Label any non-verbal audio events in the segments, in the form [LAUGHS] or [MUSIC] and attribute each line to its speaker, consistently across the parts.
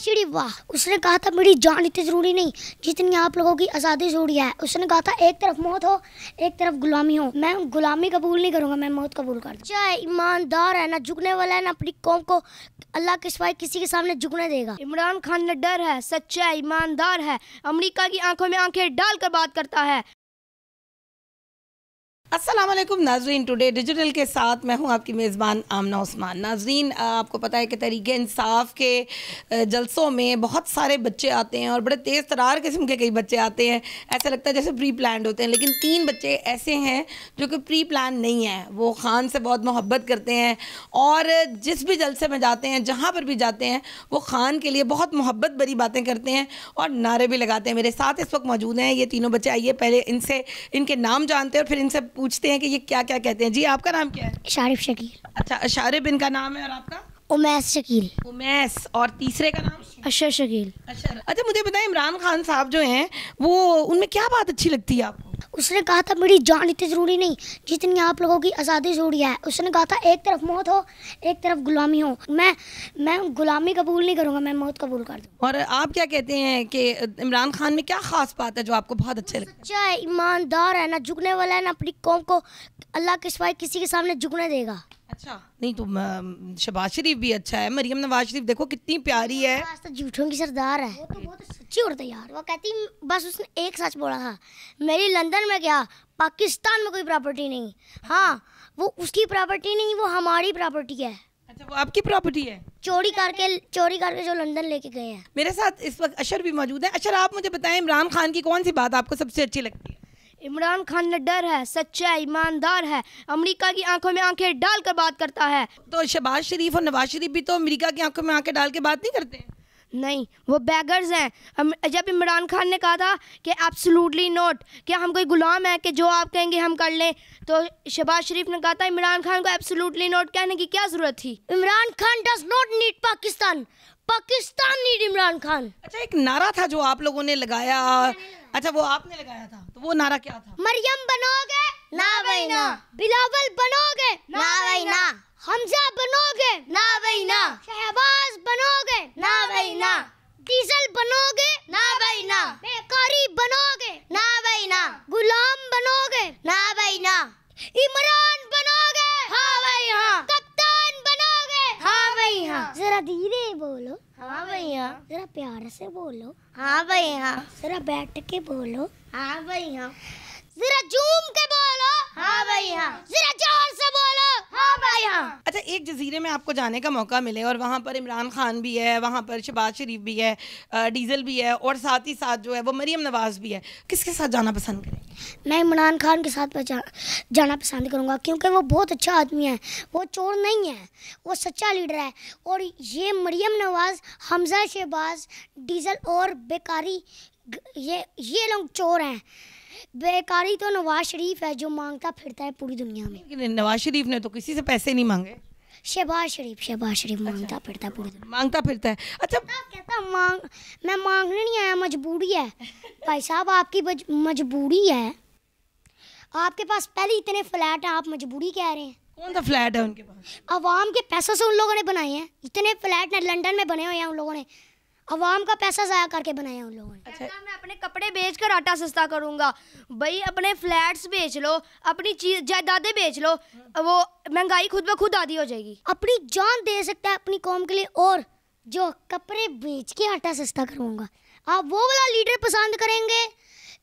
Speaker 1: सीढ़ी वाह उसने कहा था मेरी जान इतनी ज़रूरी नहीं जितनी आप लोगों की आज़ादी ज़रूरी है उसने कहा था एक तरफ मौत हो एक तरफ गुलामी हो मैं गुलामी कबूल नहीं करूंगा मैं मौत कबूल कर चाहे ईमानदार है ना झुकने वाला है ना अपनी कौम को अल्लाह के सिवाय किसी के सामने झुकने देगा इमरान खान न डर है सच्चा है ईमानदार है अमरीका की आंखों में आंखें डाल कर बात करता है असलम नाजरीन टुडे डिजिटल के साथ मैं हूं आपकी
Speaker 2: मेज़बान आमना उस्मान नाजरीन आपको पता है कि तरीके इंसाफ के जलसों में बहुत सारे बच्चे आते हैं और बड़े तेज़ तरार किस्म के कई बच्चे आते हैं ऐसा लगता है जैसे प्री प्लान होते हैं लेकिन तीन बच्चे ऐसे हैं जो कि प्री प्लान नहीं है वो खान से बहुत मोहब्बत करते हैं और जिस भी जलसे में जाते हैं जहाँ पर भी जाते हैं वो खान के लिए बहुत मोहब्बत भरी बातें करते हैं और नारे भी लगाते हैं मेरे साथ इस वक्त मौजूद हैं ये तीनों बच्चे आइए पहले इनसे इनके नाम जानते हैं और फिर इनसे पूछते हैं कि ये क्या क्या कहते हैं जी आपका नाम क्या है शारिफ शकील अच्छा शारिफ इनका नाम है और आपका उमैस शकील उमैस और तीसरे का नाम
Speaker 1: अशर शकील अच्छा अच्छा मुझे बताएं इमरान खान साहब जो हैं वो उनमें क्या बात अच्छी लगती है आपको उसने कहा था मेरी जान इतनी ज़रूरी नहीं जितनी आप लोगों की आज़ादी ज़रूरी है उसने कहा था एक तरफ मौत हो एक तरफ गुलामी हो मैं मैं गुलामी कबूल नहीं करूँगा मैं मौत कबूल कर दूँ और आप क्या कहते हैं कि इमरान खान में क्या ख़ास बात है जो आपको बहुत अच्छे लगता अच्छा है ईमानदार है ना झुकने वाला है ना अपनी कौम को अल्लाह के सिवाय किसी के सामने झुकने देगा अच्छा नहीं तो शबाज शरीफ भी अच्छा है मरियम नवाज शरीफ देखो कितनी प्यारी है तो झूठों की सरदार है वो तो बहुत सच्ची औरत है यार वो कहती बस उसने एक सच बोला था हाँ। मेरी लंदन में गया पाकिस्तान में कोई प्रॉपर्टी नहीं हाँ वो उसकी प्रॉपर्टी नहीं वो हमारी प्रॉपर्टी है अच्छा वो आपकी प्रॉपर्टी है चोरी करके चोरी करके जो लंदन लेके गए हैं
Speaker 2: मेरे साथ इस वक्त अशर भी मौजूद है अशर आप मुझे बताएं इमरान खान की कौन सी बात आपको सबसे अच्छी लगती है
Speaker 1: इमरान खान डर है सच्चा ईमानदार है अमेरिका की आंखों में आंखें डाल कर बात करता है तो शहबाज शरीफ और नवाज शरीफ भी तो अमेरिका की आंखों में आंखें डाल के बात नहीं करते नहीं वो बैगर्स हैं जब इमरान खान ने कहा था कि एब्सोल्युटली नोट क्या हम कोई गुलाम है कि जो आप कहेंगे हम कर लें तो शहबाज शरीफ ने कहा था इमरान खान को एब्सोल्युटली नोट कहने की क्या ज़रूरत थी Imran Khan does not need Pakistan Pakistan need Imran Khan अच्छा एक नारा था जो आप लोगों ने लगाया अच्छा वो आपने लगाया था तो वो नारा क्या था मरियम बनोगे ना भाई ना बिलावल बनोगे ना भाई ना हमजा बनोगे ना भाई ना शहबाज बनोगे ना भाई ना डीजल बनोगे ना भाई ना बेकारी बनोगे ना भाई ना गुलाम बनोगे ना भाई ना इमरान बनोगे हाँ भाई हाँ कप्तान बनोगे हाँ भाई हाँ जरा धीरे बोलो हाँ भैया जरा प्यार से बोलो हाँ भैया जरा बैठ के बोलो हाँ भैया जरा झूम के बोलो हाँ भैया जरा जोर से बोलो हाँ भाई हाँ
Speaker 2: अच्छा एक जजीरे में आपको जाने का मौका मिले और वहाँ पर इमरान खान भी है वहाँ पर शबाज शरीफ भी है डीजल भी है और साथ ही साथ जो है वो मरियम नवाज भी है किसके साथ जाना पसंद
Speaker 1: करें मैं इमरान खान के साथ जाना पसंद करूँगा क्योंकि वो बहुत अच्छा आदमी है वो चोर नहीं है वो सच्चा लीडर है और ये मरीम नवाज हमजा शहबाज डीजल और बेकारी ये ये लोग चोर हैं बेकारी तो नवाज शरीफ है जो मांगता फिरता है पूरी दुनिया में
Speaker 2: नवाज शरीफ ने तो किसी से पैसे नहीं
Speaker 1: मांगे शहबाज शरीफ शहबाज शरीफ अच्छा। मांगता फिरता है पूरी दुनिया मांगता फिरता है अच्छा कहता मांग मैं मांगने नहीं आया मजबूरी है [LAUGHS] भाई साहब आपकी मजबूरी है आपके पास पहले इतने फ्लैट हैं आप मजबूरी कह रहे हैं कौन सा फ्लैट है उनके पास आवाम के पैसों से उन लोगों ने बनाए हैं इतने फ्लैट ने लंदन में बने हुए हैं उन लोगों ने अवाम का पैसा ज़ाया करके बनाया उन लोगों ने अच्छा मैं अपने कपड़े बेच कर आटा सस्ता करूंगा भाई अपने फ्लैट्स बेच लो अपनी चीज जायदादें बेच लो वो महंगाई खुद ब खुद आधी हो जाएगी अपनी जान दे सकता है अपनी कौम के लिए और जो कपड़े बेच के आटा सस्ता करूंगा आप वो वाला लीडर पसंद करेंगे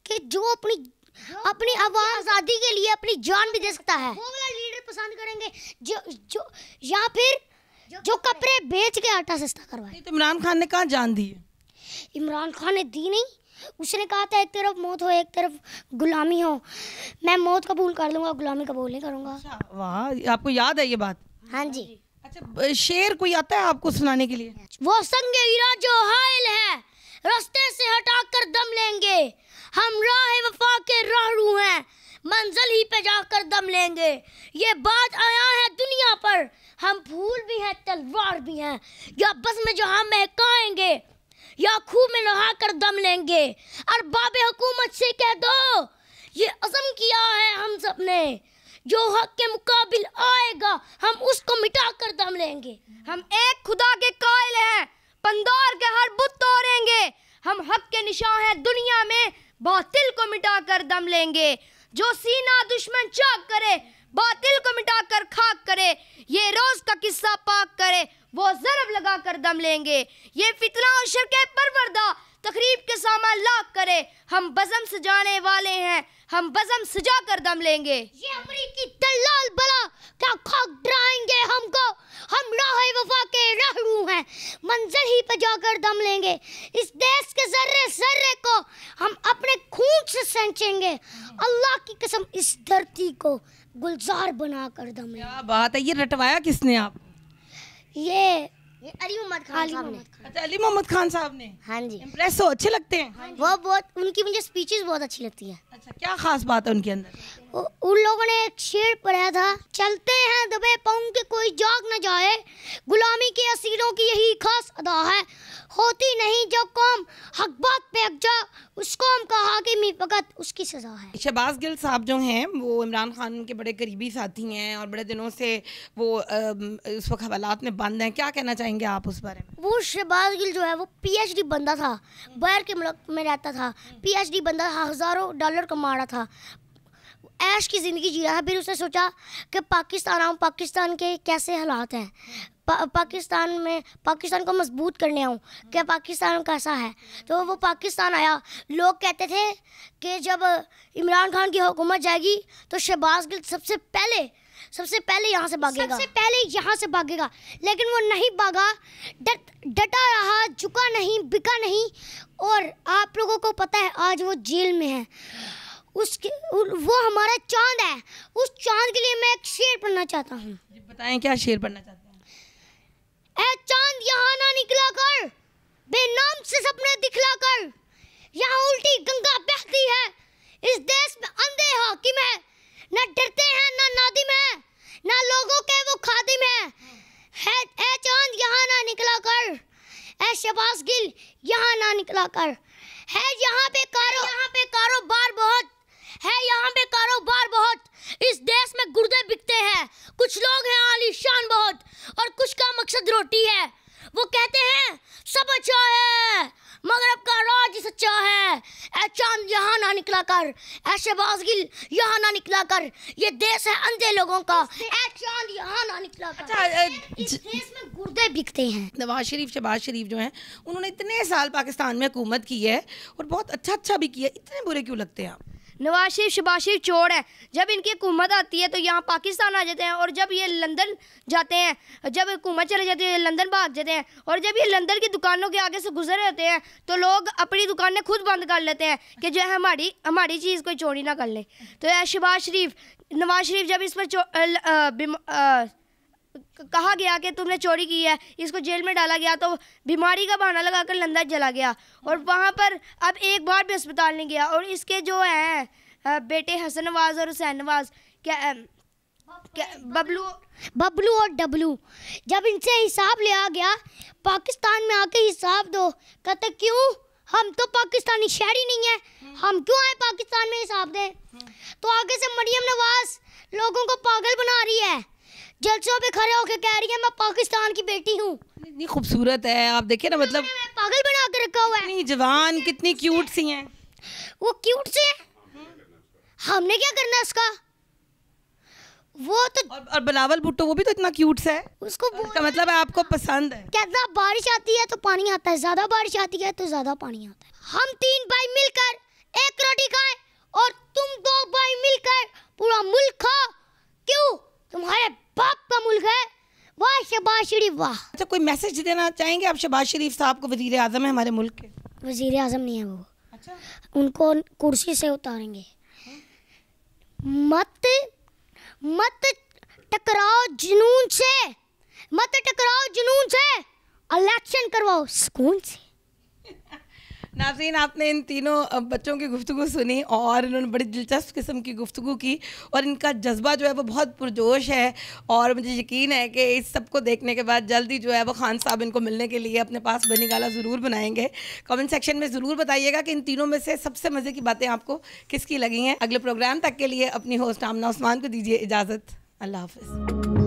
Speaker 1: कि जो अपनी हाँ। अपनी आवाम आज़ादी के लिए अपनी जान भी दे सकता है वो वाला लीडर पसंद करेंगे जो जो या फिर जो कपड़े बेच के आटा सस्ता करवाए तो इमरान खान ने कहा जान दी इमरान खान ने दी नहीं उसने कहा था एक तरफ मौत हो एक तरफ गुलामी हो मैं मौत कबूल कर लूंगा गुलामी कबूल नहीं करूंगा अच्छा, वाह आपको याद है ये बात हाँ जी अच्छा शेर कोई आता है आपको सुनाने के लिए वो संग ईरा जो हायल है रास्ते से हटा कर दम लेंगे हम राह वफा के राहरू हैं मंजिल ही पे जाकर दम लेंगे ये बात आया है दुनिया पर हम फूल भी हैं तलवार भी हैं या बस में जो हम महकाएंगे या खूह में नहा कर दम लेंगे और बाब हुकूमत से कह दो ये अजम किया है हम सब ने जो हक के मुकाबिल आएगा हम उसको मिटा कर दम लेंगे हम एक खुदा के कायल हैं पंदार के हर बुत तोड़ेंगे हम हक के निशान हैं दुनिया में बातिल को मिटा कर दम लेंगे जो सीना दुश्मन चाक करे बातिल को मिटाकर खाक करे ये रोज का किस्सा पाक करे वो जरब लगा कर दम लेंगे ये फितना और शरके परवरदा तकरीब के सामान लाख करे हम बजम सजाने वाले हैं हम बजम सजा कर दम लेंगे ये अमरीकी दलाल बला क्या खाक डराएंगे हमको हम राह वफा के रहू हैं मंजिल ही पर जाकर दम लेंगे इस देश के जर्रे जर्रे को हम अपने खून से सेंचेंगे अल्लाह की कसम इस धरती को गुलजार बना कर दम क्या बात है ये रटवाया किसने आप ये अली मोहम्मद खान साहब ने अच्छा, अली मोहम्मद खान साहब ने हाँ जी इम्प्रेस हो अच्छे लगते हैं वो बहुत उनकी मुझे स्पीचेस बहुत अच्छी लगती है अच्छा क्या खास बात है उनके अंदर उन लोगों ने एक शेर पढ़ा था चलते हैं दबे पाऊँ के कोई जाग न जाए गुलामी के असीरों की यही खास अदा है होती नहीं जो कौम हक बात पे अकजा उस कौम का हाकिमी फकत उसकी सजा है
Speaker 2: शहबाज गिल साहब जो हैं वो इमरान खान के बड़े करीबी साथी हैं और बड़े दिनों से वो आ, उस वक्त हवालात में बंद हैं
Speaker 1: क्या कहना चाहेंगे आप उस बारे में
Speaker 2: वो शहबाज गिल जो है वो पीएचडी
Speaker 1: बंदा था बैर के मुल्क में रहता था पीएचडी बंदा था हज़ारों डॉलर कमा रहा था ऐश की ज़िंदगी जी रहा है फिर उसने सोचा कि पाकिस्तान आऊँ पाकिस्तान के कैसे हालात हैं पा, पाकिस्तान में पाकिस्तान को मजबूत करने आऊँ क्या पाकिस्तान कैसा है तो वो पाकिस्तान आया लोग कहते थे कि जब इमरान खान की हुकूमत जाएगी तो शहबाज गिल सबसे पहले सबसे पहले यहाँ से भागेगा सबसे पहले यहाँ से भागेगा लेकिन वो नहीं भागा डट डटा रहा झुका नहीं बिका नहीं और आप लोगों को पता है आज वो जेल में है उसके वो हमारा चांद है उस चांद के लिए मैं एक शेर पढ़ना चाहता हूँ बताएं क्या शेर पढ़ना चाहते हैं चांद यहाँ ना निकला कर बेनाम से सपने दिखला कर यहाँ उल्टी गंगा बहती है इस देश में अंधे हाकिम है ना डरते हैं ना नादिम है ना लोगों के वो खादिम है है ए चांद यहाँ ना निकला कर ए शबाज गिल यहाँ ना निकला कर है यहाँ पे कारो यहाँ पे से अंधे लोगों का चांद यहाँ ना निकला अच्छा, इस देश में गुर्दे बिकते हैं नवाज शरीफ शबाज शरीफ जो हैं उन्होंने इतने साल पाकिस्तान में हुकूमत की है और बहुत अच्छा अच्छा भी किया इतने बुरे क्यों लगते हैं आप नवाज शरीफ शबाज शरीफ चोर है जब इनकी हुकूमत आती है तो यहाँ पाकिस्तान आ जाते हैं और जब ये लंदन जाते हैं जब हुकूमत चले जाती है लंदन भाग जाते हैं और जब ये लंदन की दुकानों के आगे से गुजर रहते हैं तो लोग अपनी दुकानें खुद बंद कर लेते हैं कि जो है हमारी हमारी चीज़ कोई चोरी ना कर ले तो यह शबाज शरीफ नवाज शरीफ जब इस पर कहा गया कि तुमने चोरी की है इसको जेल में डाला गया तो बीमारी का बहाना लगाकर लंदन चला गया और वहाँ पर अब एक बार भी अस्पताल नहीं गया और इसके जो हैं बेटे हसन नवाज और हुसैन नवाज क्या बबलू बबलू और डबलू जब इनसे हिसाब लिया गया पाकिस्तान में आके हिसाब दो कहते क्यों हम तो पाकिस्तानी शहरी नहीं है हम क्यों आए पाकिस्तान में हिसाब दें हम्म। तो आगे से मरियम नवाज लोगों को पागल बना रही है जलसों पे खड़े होकर कह रही है मैं पाकिस्तान की बेटी हूँ इतनी खूबसूरत है आप देखिए ना मतलब पागल बना
Speaker 2: के रखा हुआ है जवान कितनी क्यूट सी हैं वो क्यूट से
Speaker 1: हमने क्या करना उसका वो तो और, और बलावल भुट्टो वो भी तो इतना क्यूट सा है उसको का मतलब है आपको पसंद है कहता बारिश आती है तो पानी आता है ज्यादा बारिश आती है तो ज्यादा पानी आता है हम तीन भाई मिलकर एक रोटी खाए और तुम दो भाई मिलकर पूरा मुल्क खाओ क्यों तुम्हारे बाप का मुल्क है वाह शबाज शरीफ वाह अच्छा कोई मैसेज देना चाहेंगे आप शबाज शरीफ साहब को वजीर आजम है हमारे मुल्क के वजीर आजम नहीं है वो अच्छा उनको कुर्सी से उतारेंगे मत मत टकराओ जुनून से मत टकराओ जुनून से इलेक्शन करवाओ सुकून से
Speaker 2: नाजीन आपने इन तीनों बच्चों की गुफ्तु सुनी और इन्होंने बड़ी दिलचस्प किस्म की गुफ्तु की और इनका जज्बा जो है वो बहुत पुरजोश है और मुझे यकीन है कि इस सब को देखने के बाद जल्दी जो है वो खान साहब इनको मिलने के लिए अपने पास बनी गाला ज़रूर बनाएंगे कमेंट सेक्शन में ज़रूर बताइएगा कि इन तीनों में से सबसे मज़े की बातें आपको किसकी लगी हैं अगले प्रोग्राम तक के लिए अपनी होस्ट आमना उस्मान को दीजिए इजाज़त अल्लाह हाफ